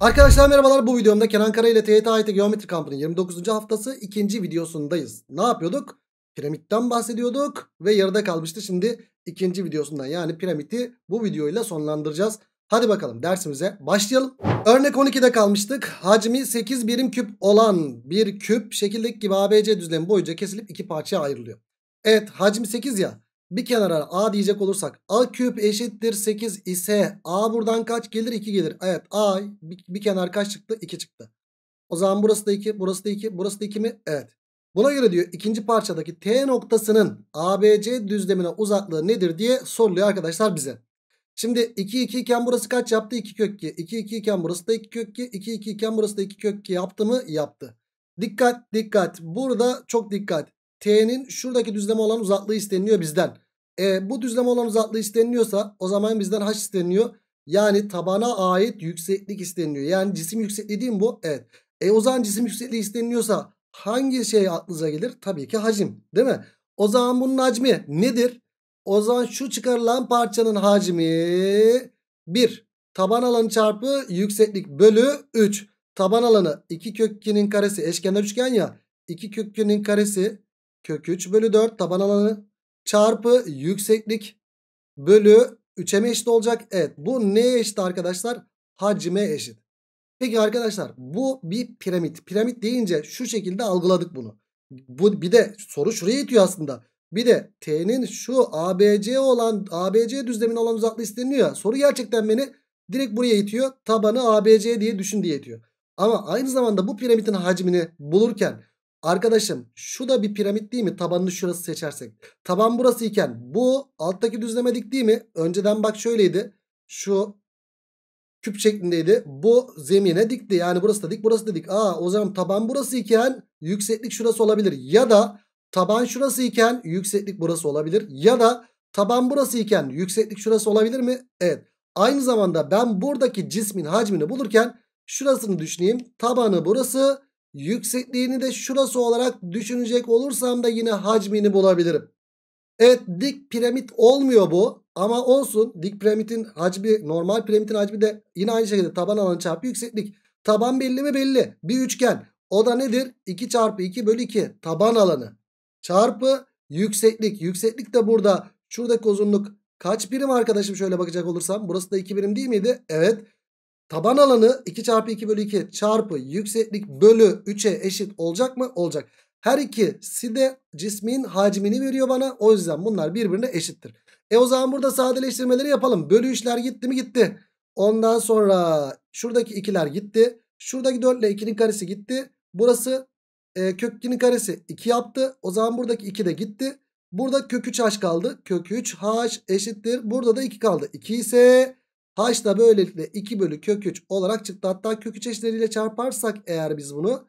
Arkadaşlar merhabalar bu videomda Kenan Kara ile TYT AYT Geometri Kampı'nın 29. haftası 2. videosundayız. Ne yapıyorduk? Piramitten bahsediyorduk ve yarıda kalmıştı. Şimdi ikinci videosundan yani piramiti bu videoyla sonlandıracağız. Hadi bakalım dersimize başlayalım. Örnek 12'de kalmıştık. Hacmi 8 birim küp olan bir küp şekildeki gibi ABC düzlemi boyunca kesilip iki parçaya ayrılıyor. Evet hacmi 8 ya. Bir kenara A diyecek olursak A küp eşittir 8 ise A buradan kaç gelir? 2 gelir. Evet A bir, bir kenar kaç çıktı? 2 çıktı. O zaman burası da 2, burası da 2, burası da 2 mi? Evet. Buna göre diyor ikinci parçadaki T noktasının ABC düzlemine uzaklığı nedir diye soruluyor arkadaşlar bize. Şimdi 2 2 iken burası kaç yaptı? 2 kök 2. 2 2 iken burası da 2 kök 2. 2 2 iken burası da 2 kök 2 yaptı mı? Yaptı. Dikkat dikkat. Burada çok dikkat. T'nin şuradaki düzleme olan uzaklığı isteniliyor bizden. E, bu düzleme olan uzaklığı isteniliyorsa o zaman bizden h isteniliyor. Yani tabana ait yükseklik isteniliyor. Yani cisim yüksekliği değil mi bu? Evet. E o zaman cisim yüksekliği isteniliyorsa hangi şey aklınıza gelir? Tabii ki hacim değil mi? O zaman bunun hacmi nedir? O zaman şu çıkarılan parçanın hacmi 1. Taban alanı çarpı yükseklik bölü 3. Taban alanı 2 kök 2'nin karesi eşkenar üçgen ya. 2 kök 2'nin karesi kök 3 bölü 4 taban alanı çarpı yükseklik bölü 3'e mi eşit olacak? Evet bu neye eşit arkadaşlar? Hacime eşit. Peki arkadaşlar bu bir piramit. Piramit deyince şu şekilde algıladık bunu. Bu bir de soru şuraya itiyor aslında. Bir de T'nin şu ABC olan ABC düzlemine olan uzaklığı isteniyor Soru gerçekten beni direkt buraya itiyor. Tabanı ABC diye düşün diye itiyor. Ama aynı zamanda bu piramitin hacmini bulurken Arkadaşım şu da bir piramit değil mi? Tabanını şurası seçersek. Taban burası iken bu alttaki düzleme dik değil mi? Önceden bak şöyleydi. Şu küp şeklindeydi. Bu zemine dikti. Yani burası da dik burası da dik. Aa o zaman taban burası iken yükseklik şurası olabilir. Ya da taban şurası iken yükseklik burası olabilir. Ya da taban burası iken yükseklik şurası olabilir mi? Evet. Aynı zamanda ben buradaki cismin hacmini bulurken şurasını düşüneyim. Tabanı burası Yüksekliğini de şurası olarak düşünecek olursam da yine hacmini bulabilirim. Evet dik piramit olmuyor bu. Ama olsun dik piramitin hacmi normal piramitin hacmi de yine aynı şekilde taban alanı çarpı yükseklik. Taban belli mi belli. Bir üçgen. O da nedir? 2 çarpı 2 bölü 2 taban alanı çarpı yükseklik. Yükseklik de burada şuradaki uzunluk kaç birim arkadaşım şöyle bakacak olursam. Burası da 2 birim değil miydi? Evet. Taban alanı 2 çarpı 2 bölü 2 çarpı yükseklik bölü 3'e eşit olacak mı? Olacak. Her ikisi de cismin hacmini veriyor bana. O yüzden bunlar birbirine eşittir. E o zaman burada sadeleştirmeleri yapalım. Bölü 3'ler gitti mi gitti. Ondan sonra şuradaki 2'ler gitti. Şuradaki 4 ile 2'nin karesi gitti. Burası e, kök 2'nin karesi 2 yaptı. O zaman buradaki 2 de gitti. Burada kök 3h kaldı. Kök 3h eşittir. Burada da 2 kaldı. 2 ise H da böylelikle 2 bölü kök 3 olarak çıktı. Hatta kök 3 eşleriyle çarparsak eğer biz bunu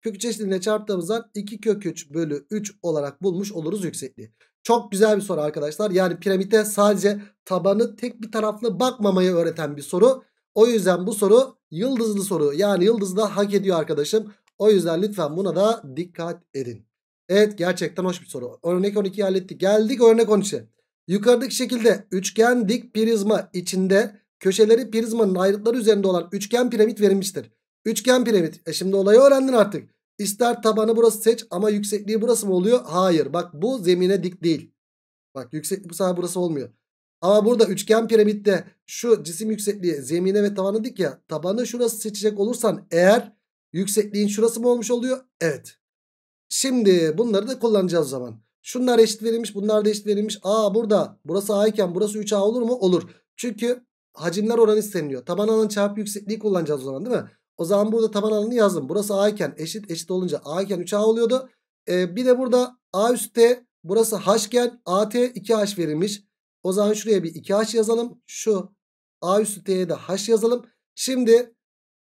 kök 3 eşleriyle çarptığımızda 2 kök 3 bölü 3 olarak bulmuş oluruz yüksekliği. Çok güzel bir soru arkadaşlar. Yani piramide sadece tabanı tek bir taraflı bakmamayı öğreten bir soru. O yüzden bu soru yıldızlı soru. Yani yıldız da hak ediyor arkadaşım. O yüzden lütfen buna da dikkat edin. Evet gerçekten hoş bir soru. Örnek 12'yi hallettik. Geldik örnek 13'e. Yukarıdaki şekilde üçgen dik prizma içinde Köşeleri prizmanın ayrıkları üzerinde olan üçgen piramit verilmiştir. Üçgen piramit. E şimdi olayı öğrendin artık. İster tabanı burası seç ama yüksekliği burası mı oluyor? Hayır. Bak bu zemine dik değil. Bak yükseklik bu sefer burası olmuyor. Ama burada üçgen piramitte şu cisim yüksekliği zemine ve tabanı dik ya. Tabanı şurası seçecek olursan eğer yüksekliğin şurası mı olmuş oluyor? Evet. Şimdi bunları da kullanacağız o zaman. Şunlar eşit verilmiş bunlar da eşit verilmiş. Aa burada burası A iken burası 3A olur mu? Olur. Çünkü hacimler oranı isteniliyor. Taban alan çarpı yüksekliği kullanacağız o zaman değil mi? O zaman burada taban alanını yazdım. Burası A iken eşit eşit olunca A iken 3A oluyordu. Ee, bir de burada A üst T burası H iken AT 2H verilmiş. O zaman şuraya bir 2H yazalım. Şu A üstü T'ye de H yazalım. Şimdi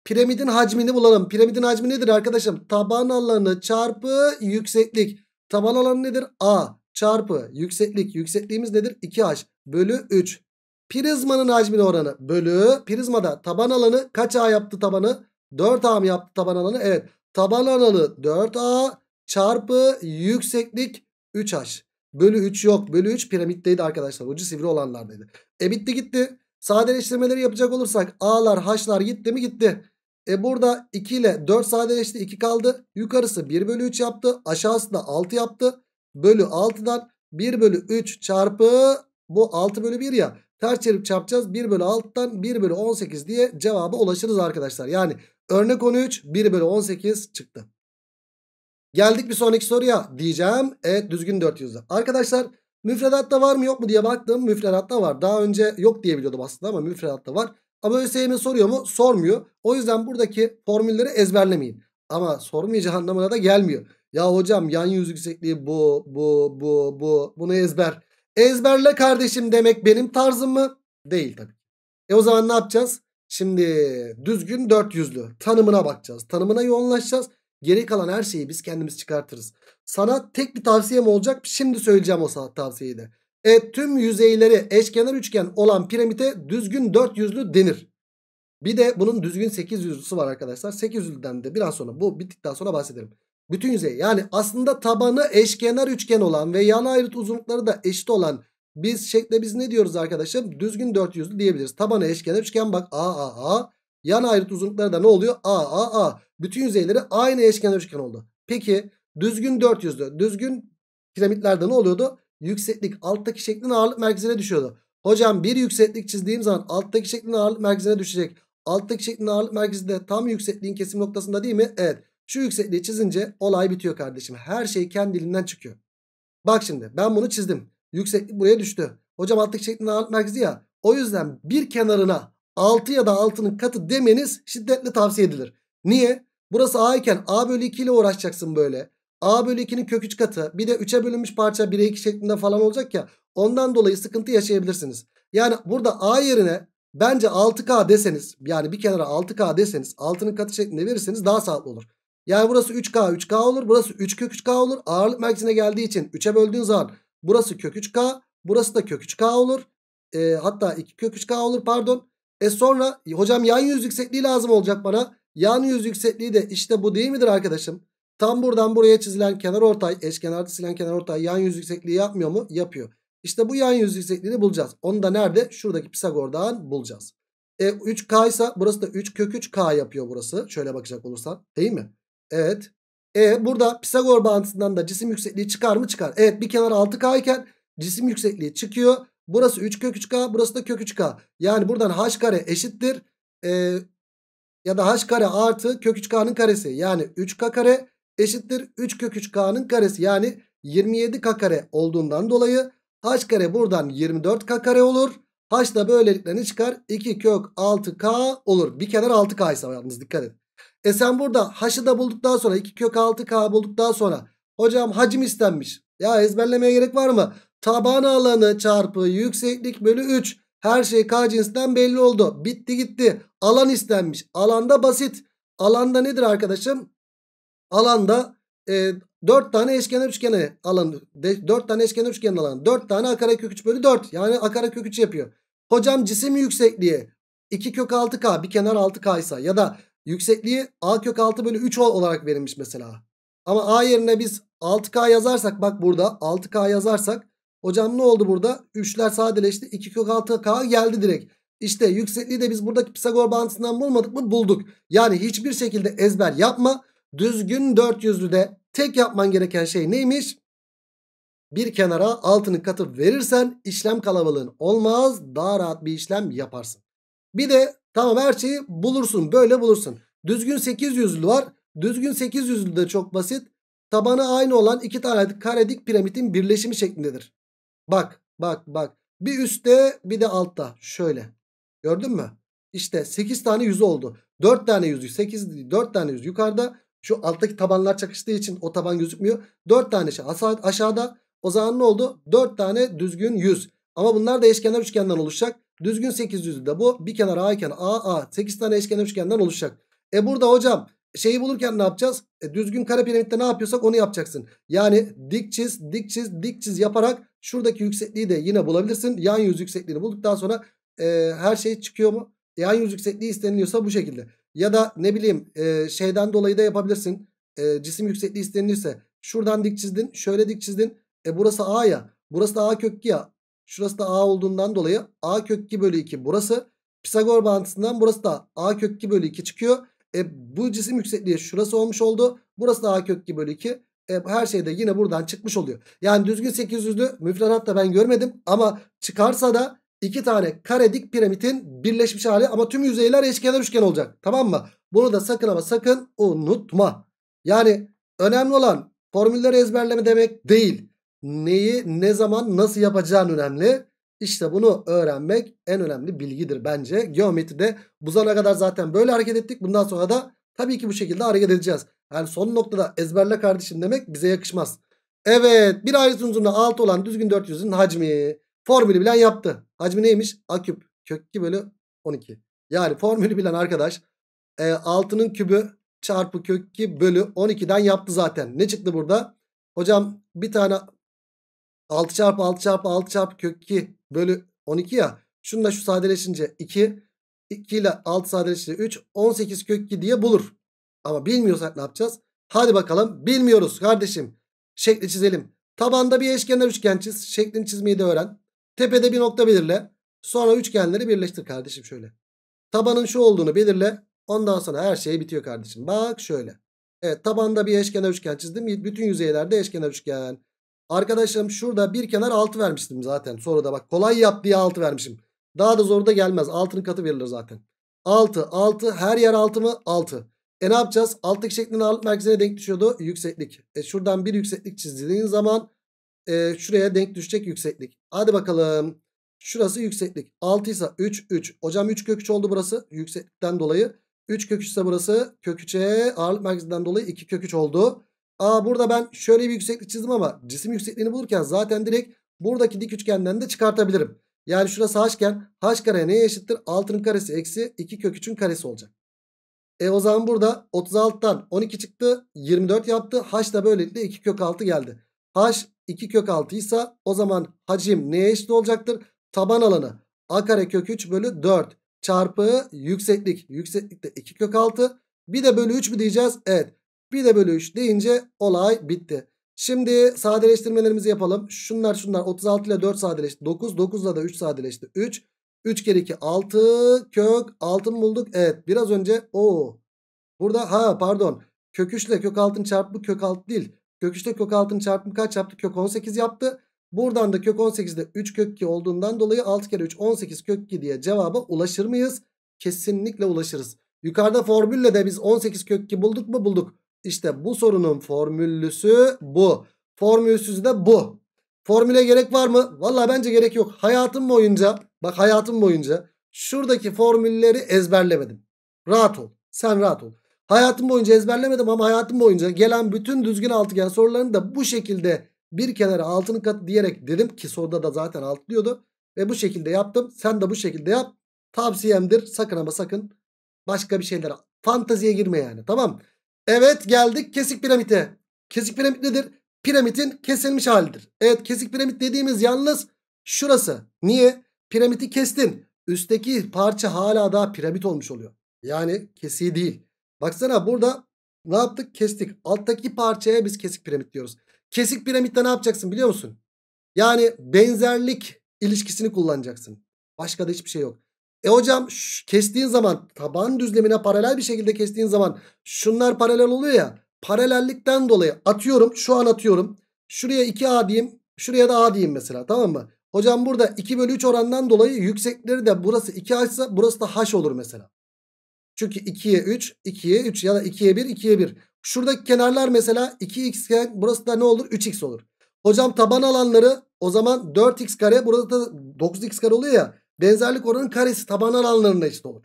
piramidin hacmini bulalım. Piramidin hacmi nedir arkadaşım? Taban alanı çarpı yükseklik. Taban alanı nedir? A çarpı yükseklik. Yüksekliğimiz nedir? 2H bölü 3. Prizmanın hacmine oranı bölü prizmada taban alanı kaç A yaptı tabanı? 4A mı yaptı taban alanı? Evet. Taban alanı 4A çarpı yükseklik 3H. Bölü 3 yok. Bölü 3 piramitteydi arkadaşlar. Ucu sivri olanlardaydı. E bitti gitti. Sadeleştirmeleri yapacak olursak A'lar H'lar gitti mi gitti. E burada 2 ile 4 sadeleşti 2 kaldı. Yukarısı 1 bölü 3 yaptı. Aşağısı da 6 yaptı. Bölü 6'dan 1 bölü 3 çarpı bu 6 bölü 1 ya. Ters çevirip çarpacağız. 1 bölü alttan 1 bölü 18 diye cevaba ulaşırız arkadaşlar. Yani örnek 13 1 bölü 18 çıktı. Geldik bir sonraki soruya diyeceğim. Evet düzgün 400'lü. Arkadaşlar müfredatta var mı yok mu diye baktım. Müfredatta var. Daha önce yok diye biliyordum aslında ama müfredatta var. Ama ÖSYM soruyor mu? Sormuyor. O yüzden buradaki formülleri ezberlemeyin. Ama sormayacağı anlamına da gelmiyor. Ya hocam yan yüz yüksekliği bu, bu, bu, bu. Bunu ezber. Ezberle kardeşim demek benim tarzım mı? Değil tabii. E o zaman ne yapacağız? Şimdi düzgün dört yüzlü tanımına bakacağız. Tanımına yoğunlaşacağız. Geri kalan her şeyi biz kendimiz çıkartırız. Sana tek bir tavsiyem olacak. Şimdi söyleyeceğim o sana tavsiyeyi de. E, tüm yüzeyleri eşkenar üçgen olan piramide düzgün dört yüzlü denir. Bir de bunun düzgün sekiz yüzlüsü var arkadaşlar. Sekiz yüzlüden de biraz sonra bu bittikten sonra bahsederim. Bütün yüzey yani aslında tabanı eşkenar üçgen olan ve yan ayrıt uzunlukları da eşit olan biz şekle biz ne diyoruz arkadaşlar? Düzgün dört yüzlü diyebiliriz. Tabanı eşkenar üçgen bak A A A. Yan ayrıt uzunlukları da ne oluyor? A A A. Bütün yüzeyleri aynı eşkenar üçgen oldu. Peki düzgün dört yüzlü. Düzgün piramitlerde ne oluyordu? Yükseklik alttaki şeklin ağırlık merkezine düşüyordu. Hocam bir yükseklik çizdiğim zaman alttaki şeklin ağırlık merkezine düşecek. Alttaki şeklin ağırlık merkezi de tam yüksekliğin kesim noktasında değil mi? Evet. Şu yüksekliği çizince olay bitiyor kardeşim. Her şey kendi dilinden çıkıyor. Bak şimdi ben bunu çizdim. Yükseklik buraya düştü. Hocam altlık şeklinde ağırlık merkezi ya. O yüzden bir kenarına 6 ya da 6'nın katı demeniz şiddetle tavsiye edilir. Niye? Burası A iken A bölü 2 ile uğraşacaksın böyle. A bölü 2'nin kök 3 katı bir de 3'e bölünmüş parça 1'e 2 şeklinde falan olacak ya. Ondan dolayı sıkıntı yaşayabilirsiniz. Yani burada A yerine bence 6K deseniz yani bir kenara 6K deseniz 6'nın katı şeklinde verirseniz daha sağlıklı olur. Yani burası 3K 3K olur. Burası 3 kök 3K olur. Ağırlık merkezine geldiği için 3'e böldüğün zaman burası kök 3K. Burası da kök 3K olur. E, hatta 2 kök 3K olur pardon. E sonra e, hocam yan yüz yüksekliği lazım olacak bana. Yan yüz yüksekliği de işte bu değil midir arkadaşım? Tam buradan buraya çizilen kenar ortay, eşkenar çizilen kenar ortay yan yüz yüksekliği yapmıyor mu? Yapıyor. İşte bu yan yüz yüksekliğini bulacağız. Onu da nerede? Şuradaki Pisagor'dan bulacağız. E 3K ise burası da 3 kök 3K yapıyor burası. Şöyle bakacak olursan değil mi? Evet. E burada Pisagor bağıntısından da cisim yüksekliği çıkar mı? Çıkar. Evet bir kenar 6K iken cisim yüksekliği çıkıyor. Burası 3 kök 3K burası da kök 3K. Yani buradan H kare eşittir. E, ya da H kare artı kök 3K'nın karesi. Yani 3K kare eşittir 3 kök 3K'nın karesi. Yani 27K kare olduğundan dolayı H kare buradan 24K kare olur. H da böylelikle ne çıkar? 2 kök 6K olur. Bir kenar 6K ise yalnız dikkat edin. E sen burada h'ı da bulduktan sonra 2 kök 6k bulduktan sonra hocam hacim istenmiş. Ya ezberlemeye gerek var mı? Taban alanı çarpı yükseklik bölü 3. Her şey k cinsinden belli oldu. Bitti gitti. Alan istenmiş. Alanda basit. Alanda nedir arkadaşım? Alanda e, 4 tane eşkenar üçgeni alanı. 4 tane eşkenar üçgen alanı. 4 tane kök 3 bölü 4. Yani kök 3 yapıyor. Hocam cisim yüksekliği 2 kök 6k bir kenar 6k ise ya da Yüksekliği a kök 6 bölü 3 olarak verilmiş mesela. Ama a yerine biz 6k yazarsak bak burada 6k yazarsak hocam ne oldu burada? 3'ler sadeleşti 2 kök 6k geldi direkt. İşte yüksekliği de biz buradaki Pisagor bağıntısından bulmadık mı? Bulduk. Yani hiçbir şekilde ezber yapma. Düzgün de tek yapman gereken şey neymiş? Bir kenara altını katıp verirsen işlem kalabalığın olmaz. Daha rahat bir işlem yaparsın. Bir de Tamam her şeyi bulursun böyle bulursun. Düzgün 800'lü var. Düzgün 800'lü de çok basit. Tabanı aynı olan iki tane karedik piramidin birleşimi şeklindedir. Bak bak bak. Bir üstte bir de altta. Şöyle. Gördün mü? İşte 8 tane yüz oldu. 4 tane yüzü 8 4 tane yüz yukarıda. Şu alttaki tabanlar çakıştığı için o taban gözükmüyor. 4 tane şey aşağıda. O zaman ne oldu? 4 tane düzgün yüz. Ama bunlar da eşkenar üçgenden oluşacak. Düzgün 800'lü de bu. Bir kenar A iken A A 8 tane eşkenar üçgenden oluşacak. E burada hocam şeyi bulurken ne yapacağız? E, düzgün kare piramitte ne yapıyorsak onu yapacaksın. Yani dik çiz, dik çiz, dik çiz yaparak şuradaki yüksekliği de yine bulabilirsin. Yan yüz yüksekliğini bulduktan sonra e, her şey çıkıyor mu? E, yan yüz yüksekliği isteniliyorsa bu şekilde. Ya da ne bileyim e, şeyden dolayı da yapabilirsin. E, cisim yüksekliği istenilirse şuradan dik çizdin, şöyle dik çizdin. E burası A ya, burası da A kökü ya. Şurası da A olduğundan dolayı A kök 2 bölü 2 burası. Pisagor bağıntısından burası da A kök 2 bölü 2 çıkıyor. E, bu cisim yüksekliği şurası olmuş oldu. Burası da A kök 2 bölü 2. E, her şey de yine buradan çıkmış oluyor. Yani düzgün 800'lü da ben görmedim. Ama çıkarsa da iki tane karedik piramitin birleşmiş hali. Ama tüm yüzeyler eşkenar üçgen olacak. Tamam mı? Bunu da sakın ama sakın unutma. Yani önemli olan formülleri ezberleme demek değil neyi ne zaman nasıl yapacağın önemli. İşte bunu öğrenmek en önemli bilgidir bence. Geometride bu zamana kadar zaten böyle hareket ettik. Bundan sonra da tabii ki bu şekilde hareket edeceğiz. Yani son noktada ezberle kardeşim demek bize yakışmaz. Evet bir ayrıt uzunluğu 6 olan düzgün 400'ün hacmi. Formülü bilen yaptı. Hacmi neymiş? A küp. Kök 2 bölü 12. Yani formülü bilen arkadaş e, 6'nın kübü çarpı kök 2 bölü 12'den yaptı zaten. Ne çıktı burada? Hocam bir tane 6 çarpı 6 çarpı 6 çarpı kök 2 bölü 12 ya. Şununla şu sadeleşince 2. 2 ile 6 sadeleşince 3. 18 kök 2 diye bulur. Ama bilmiyorsak ne yapacağız? Hadi bakalım bilmiyoruz kardeşim. Şekli çizelim. Tabanda bir eşkenar üçgen çiz. Şeklini çizmeyi de öğren. Tepede bir nokta belirle. Sonra üçgenleri birleştir kardeşim şöyle. Tabanın şu olduğunu belirle. Ondan sonra her şey bitiyor kardeşim. Bak şöyle. Evet tabanda bir eşkenar üçgen çizdim. Bütün yüzeylerde eşkenar üçgen. Arkadaşım şurada bir kenar 6 vermiştim zaten. Sonra da bak kolay yap diye 6 vermişim. Daha da zor da gelmez. 6'nın katı verilir zaten. 6 6 her yer 6 mı? 6. E ne yapacağız? Alttaki şeklin ağırlık merkezine denk düşüyordu. Yükseklik. E şuradan bir yükseklik çizdiğin zaman e, şuraya denk düşecek yükseklik. Hadi bakalım. Şurası yükseklik. 6 ise 3 3. Hocam 3 kök 3 oldu burası yükseklikten dolayı. 3 kök 3 ise burası kök 3'e ağırlık merkezinden dolayı 2 kök 3 oldu. Aa burada ben şöyle bir yükseklik çizdim ama cisim yüksekliğini bulurken zaten direkt buradaki dik üçgenden de çıkartabilirim. Yani şurası h'ken h kare neye eşittir? 6'nın karesi eksi 2 kök 3'ün karesi olacak. E o zaman burada 36'tan 12 çıktı 24 yaptı. H da böylelikle 2 kök 6 geldi. H 2 kök 6 ise o zaman hacim neye eşit olacaktır? Taban alanı a kare kök 3 bölü 4 çarpı yükseklik. Yükseklik de 2 kök 6. Bir de bölü 3 mü diyeceğiz? Evet. Bir de bölü 3 deyince olay bitti. Şimdi sadeleştirmelerimizi yapalım. Şunlar şunlar 36 ile 4 sadeleşti. 9 9 ile de 3 sadeleşti. 3 3 kere 2 6 kök 6 mı bulduk? Evet biraz önce o burada ha pardon kök 3 ile kök altın çarpımı kök alt değil. Kök 3 ile kök altın çarpımı kaç yaptı? Kök 18 yaptı. Buradan da kök 18'de 3 kök 2 olduğundan dolayı 6 kere 3 18 kök 2 diye cevaba ulaşır mıyız? Kesinlikle ulaşırız. Yukarıda formülle de biz 18 kök 2 bulduk mu? Bulduk. İşte bu sorunun formüllüsü bu. Formülsüzü de bu. Formüle gerek var mı? Vallahi bence gerek yok. Hayatım boyunca bak hayatım boyunca şuradaki formülleri ezberlemedim. Rahat ol. Sen rahat ol. Hayatım boyunca ezberlemedim ama hayatım boyunca gelen bütün düzgün altıgen sorularını da bu şekilde bir kenara altının kat diyerek dedim ki soruda da zaten altlıyordu Ve bu şekilde yaptım. Sen de bu şekilde yap. Tavsiyemdir. Sakın ama sakın başka bir şeylere fanteziye girme yani. Tamam mı? Evet geldik kesik piramite. Kesik piramit nedir? Piramitin kesilmiş halidir. Evet kesik piramit dediğimiz yalnız şurası. Niye? Piramiti kestin. Üstteki parça hala daha piramit olmuş oluyor. Yani kesiği değil. Baksana burada ne yaptık? Kestik. Alttaki parçaya biz kesik piramit diyoruz. Kesik piramitte ne yapacaksın biliyor musun? Yani benzerlik ilişkisini kullanacaksın. Başka da hiçbir şey yok. E hocam kestiğin zaman taban düzlemine paralel bir şekilde kestiğin zaman şunlar paralel oluyor ya. Paralellikten dolayı atıyorum şu an atıyorum. Şuraya 2A diyeyim şuraya da A diyeyim mesela tamam mı? Hocam burada 2 bölü 3 orandan dolayı yüksekleri de burası 2 ise burası da H olur mesela. Çünkü 2'ye 3, 2'ye 3 ya da 2'ye 1, 2'ye 1. Şuradaki kenarlar mesela 2x iken burası da ne olur? 3x olur. Hocam taban alanları o zaman 4x kare burada da 9x kare oluyor ya benzerlik oranın karesi taban alanlarına eşit olur.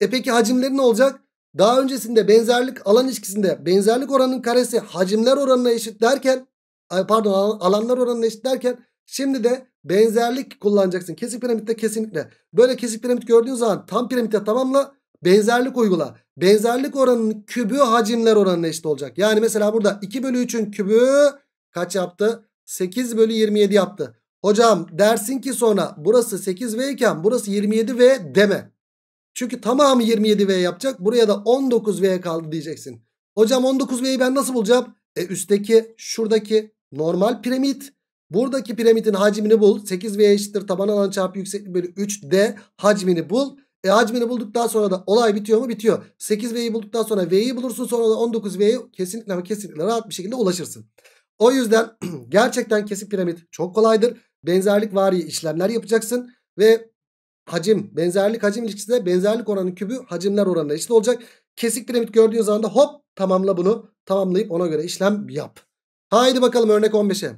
E peki hacimleri ne olacak? Daha öncesinde benzerlik alan ilişkisinde benzerlik oranının karesi hacimler oranına eşit derken e, pardon alanlar oranına eşit derken şimdi de benzerlik kullanacaksın. Kesik piramitte kesinlikle. Böyle kesik piramit gördüğün zaman tam piramitte tamamla benzerlik uygula. Benzerlik oranının kübü hacimler oranına eşit olacak. Yani mesela burada 2 bölü 3'ün kübü kaç yaptı? 8 bölü 27 yaptı. Hocam dersin ki sonra burası 8V iken burası 27V deme. Çünkü tamamı 27V yapacak. Buraya da 19V kaldı diyeceksin. Hocam 19V'yi ben nasıl bulacağım? E üstteki şuradaki normal piramit. Buradaki piramitin hacmini bul. 8V eşittir taban alan çarpı yükseklik bölü 3D hacmini bul. E hacmini bulduktan sonra da olay bitiyor mu? Bitiyor. 8V'yi bulduktan sonra V'yi bulursun. Sonra da 19 vyi kesinlikle ama kesinlikle rahat bir şekilde ulaşırsın. O yüzden gerçekten kesik piramit çok kolaydır benzerlik vari işlemler yapacaksın. Ve hacim benzerlik hacim ilişkisi de benzerlik oranı kübü hacimler oranına eşit olacak. Kesik piramit gördüğün zaman da hop tamamla bunu tamamlayıp ona göre işlem yap. Haydi bakalım örnek 15'e.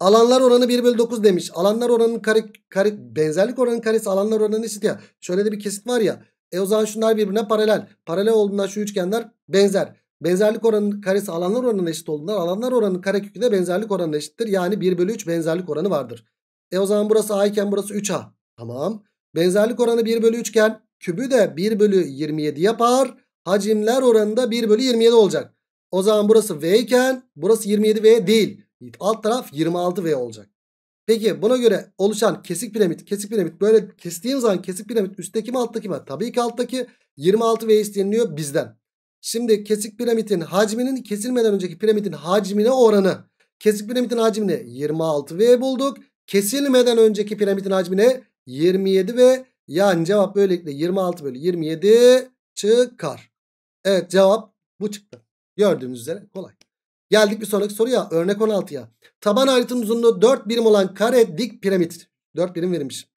Alanlar oranı 1 bölü 9 demiş. Alanlar oranının kare, kare, benzerlik oranının karesi alanlar oranına eşit ya. Şöyle de bir kesit var ya. E o zaman şunlar birbirine paralel. Paralel olduğundan şu üçgenler benzer. Benzerlik oranının karesi alanlar oranına eşit olduğundan alanlar oranının karekökü de benzerlik oranına eşittir. Yani 1 bölü 3 benzerlik oranı vardır. E o zaman burası A iken burası 3A. Tamam. Benzerlik oranı 1 bölü 3 iken kübü de 1 bölü 27 yapar. Hacimler oranı da 1 bölü 27 olacak. O zaman burası V iken burası 27V değil. Alt taraf 26V olacak. Peki buna göre oluşan kesik piramit, kesik piramit böyle kestiğim zaman kesik piramit üstteki mi alttaki mi? Tabii ki alttaki 26V isteniliyor bizden. Şimdi kesik piramidin hacminin kesilmeden önceki piramidin hacmine oranı. Kesik piramidin hacmine 26V bulduk. Kesilmeden önceki piramidin hacmine 27V. Yani cevap böylelikle 26 bölü 27 çıkar. Evet cevap bu çıktı. Gördüğünüz üzere kolay. Geldik bir sonraki soruya. Örnek 16'ya. Taban ayrıtının uzunluğu 4 birim olan kare dik piramit. 4 birim verilmiş.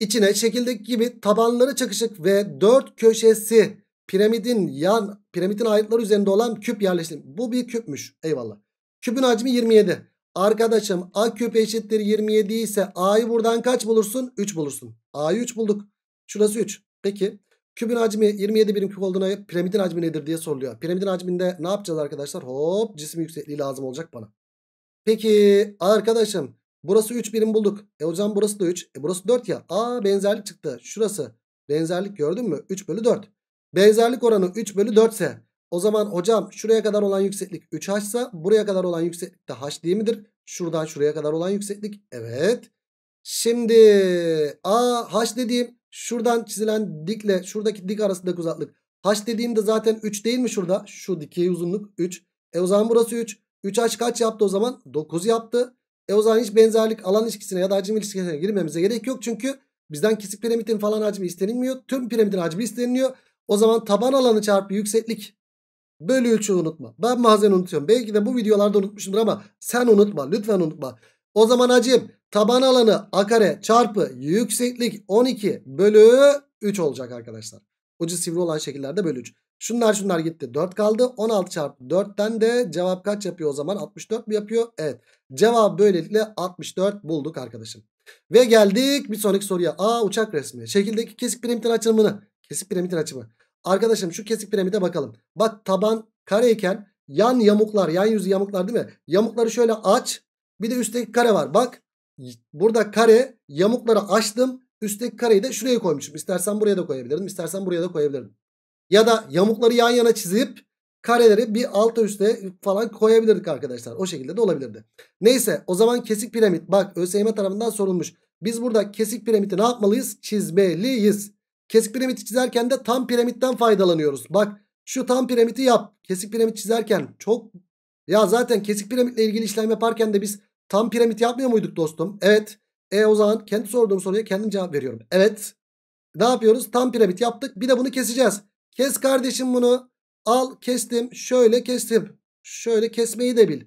İçine şekildeki gibi tabanları çakışık ve 4 köşesi piramidin yan piramidin ayetleri üzerinde olan küp yerleşim. Bu bir küpmüş. Eyvallah. Küpün hacmi 27. Arkadaşım A küp eşittir 27 ise A'yı buradan kaç bulursun? 3 bulursun. A'yı 3 bulduk. Şurası 3. Peki küpün hacmi 27 birim küp olduğuna piramidin hacmi nedir diye soruluyor. Piramidin hacminde ne yapacağız arkadaşlar? Hop cisim yüksekliği lazım olacak bana. Peki arkadaşım burası 3 birim bulduk. E hocam burası da 3. E burası 4 ya. A benzerlik çıktı. Şurası benzerlik gördün mü? 3 bölü 4. Benzerlik oranı 3 bölü 4 ise o zaman hocam şuraya kadar olan yükseklik 3h ise buraya kadar olan yükseklik de h değil midir? Şuradan şuraya kadar olan yükseklik. Evet. Şimdi a h dediğim şuradan çizilen dikle şuradaki dik arasındaki uzaklık. H dediğimde zaten 3 değil mi şurada? Şu dikey uzunluk 3. E o zaman burası 3. 3h kaç yaptı o zaman? 9 yaptı. E o zaman hiç benzerlik alan ilişkisine ya da hacim ilişkisine girmemize gerek yok. Çünkü bizden kesik piramidin falan hacmi istenilmiyor. Tüm piramidin hacmi isteniliyor. O zaman taban alanı çarpı yükseklik bölü 3'ü unutma. Ben bazen unutuyorum. Belki de bu videolarda unutmuşumdur ama sen unutma. Lütfen unutma. O zaman acım taban alanı a kare çarpı yükseklik 12 bölü 3 olacak arkadaşlar. Ucu sivri olan şekillerde bölü 3. Şunlar şunlar gitti. 4 kaldı. 16 çarpı 4'ten de cevap kaç yapıyor o zaman? 64 mi yapıyor? Evet. Cevap böylelikle 64 bulduk arkadaşım. Ve geldik bir sonraki soruya. A uçak resmi. Şekildeki kesik piramidin açılımını. Kesik piramidin açımı. Arkadaşım şu kesik piramide bakalım. Bak taban kareyken yan yamuklar, yan yüzü yamuklar değil mi? Yamukları şöyle aç. Bir de üstteki kare var. Bak burada kare yamukları açtım. Üstteki kareyi de şuraya koymuşum. İstersen buraya da koyabilirim, İstersen buraya da koyabilirim. Ya da yamukları yan yana çizip kareleri bir alta üste falan koyabilirdik arkadaşlar. O şekilde de olabilirdi. Neyse o zaman kesik piramit bak ÖSYM tarafından sorulmuş. Biz burada kesik piramidi ne yapmalıyız? Çizmeliyiz. Kesik piramit çizerken de tam piramitten faydalanıyoruz. Bak şu tam piramidi yap. Kesik piramit çizerken çok... Ya zaten kesik piramitle ilgili işlem yaparken de biz tam piramit yapmıyor muyduk dostum? Evet. E o zaman kendi sorduğum soruya kendim cevap veriyorum. Evet. Ne yapıyoruz? Tam piramit yaptık. Bir de bunu keseceğiz. Kes kardeşim bunu. Al kestim. Şöyle kestim. Şöyle kesmeyi de bil.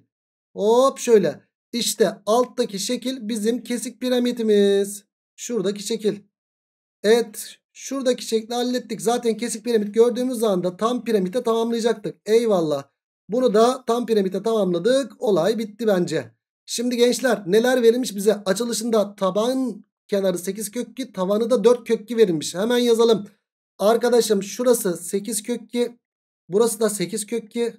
Hop şöyle. İşte alttaki şekil bizim kesik piramitimiz. Şuradaki şekil. Evet Şuradaki şekli hallettik. Zaten kesik piramit gördüğümüz anda tam piramite tamamlayacaktık. Eyvallah. Bunu da tam piramite tamamladık. Olay bitti bence. Şimdi gençler neler verilmiş bize? Açılışında taban kenarı 8 kökki tavanı da 4 kökki verilmiş. Hemen yazalım. Arkadaşım şurası 8 kökki. Burası da 8 kökki.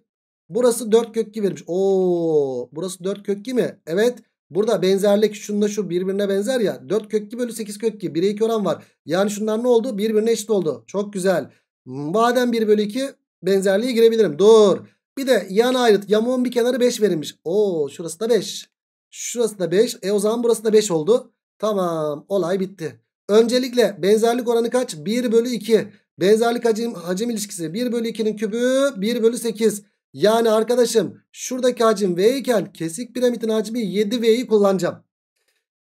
Burası 4 kökki verilmiş. Oo, burası 4 kökki mi? Evet. Burada benzerlik şunda şu birbirine benzer ya. 4 kök 2 bölü 8 kök 2. 1'e 2 oran var. Yani şunlar ne oldu? Birbirine eşit oldu. Çok güzel. Madem 1 bölü 2 benzerliğe girebilirim. Dur. Bir de yan ayrıt yamuğun bir kenarı 5 verilmiş. Oo şurası da 5. Şurası da 5. E o zaman burası da 5 oldu. Tamam olay bitti. Öncelikle benzerlik oranı kaç? 1 bölü 2. Benzerlik hacim, hacim ilişkisi 1 bölü 2'nin kübü 1 bölü 8. Yani arkadaşım şuradaki hacim V iken kesik piramidin hacmi 7V'yi kullanacağım.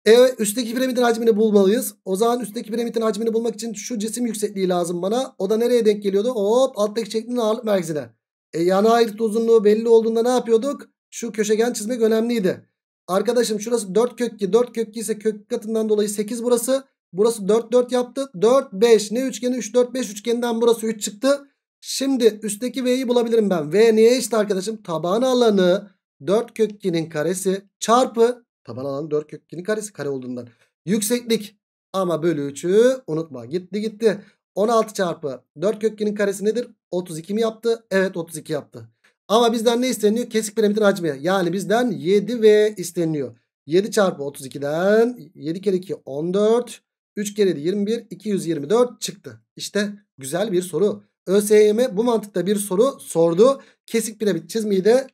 Evet üstteki piramidin hacmini bulmalıyız. O zaman üstteki piramidin hacmini bulmak için şu cisim yüksekliği lazım bana. O da nereye denk geliyordu? Hop alttaki şeklin ağırlık merkezine. E, yana ayrıt uzunluğu belli olduğunda ne yapıyorduk? Şu köşegen çizmek önemliydi. Arkadaşım şurası 4 kök ki 4 kök ki ise kök katından dolayı 8 burası. Burası 4 4 yaptı. 4 5 ne üçgeni 3 4 5 üçgeninden burası 3 çıktı. Şimdi üstteki V'yi bulabilirim ben. V niye eşit arkadaşım? Taban alanı 4 kök 2'nin karesi çarpı taban alanı 4 kök 2'nin karesi kare olduğundan. Yükseklik ama bölü 3'ü unutma gitti gitti. 16 çarpı 4 kök 2'nin karesi nedir? 32 mi yaptı? Evet 32 yaptı. Ama bizden ne isteniyor? Kesik piramidin hacmi. Yani bizden 7V isteniyor. 7 çarpı 32'den 7 kere 2 14. 3 kere 21 224 çıktı. İşte güzel bir soru. ÖSYM bu mantıkta bir soru sordu. Kesik piramit çizmeyi de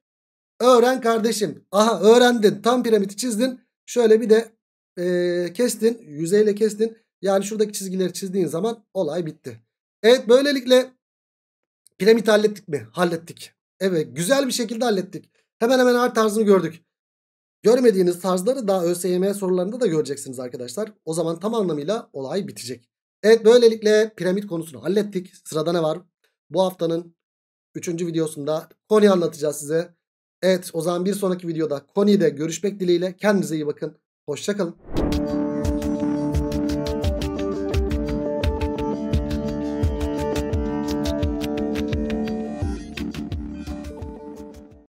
öğren kardeşim. Aha öğrendin. Tam piramidi çizdin. Şöyle bir de e, kestin. Yüzeyle kestin. Yani şuradaki çizgileri çizdiğin zaman olay bitti. Evet böylelikle piramit hallettik mi? Hallettik. Evet güzel bir şekilde hallettik. Hemen hemen her tarzını gördük. Görmediğiniz tarzları daha ÖSYM sorularında da göreceksiniz arkadaşlar. O zaman tam anlamıyla olay bitecek. Evet böylelikle piramit konusunu hallettik. Sırada ne var? Bu haftanın 3. videosunda Koni anlatacağız size. Evet o zaman bir sonraki videoda Koni'de görüşmek dileğiyle. Kendinize iyi bakın. Hoşçakalın.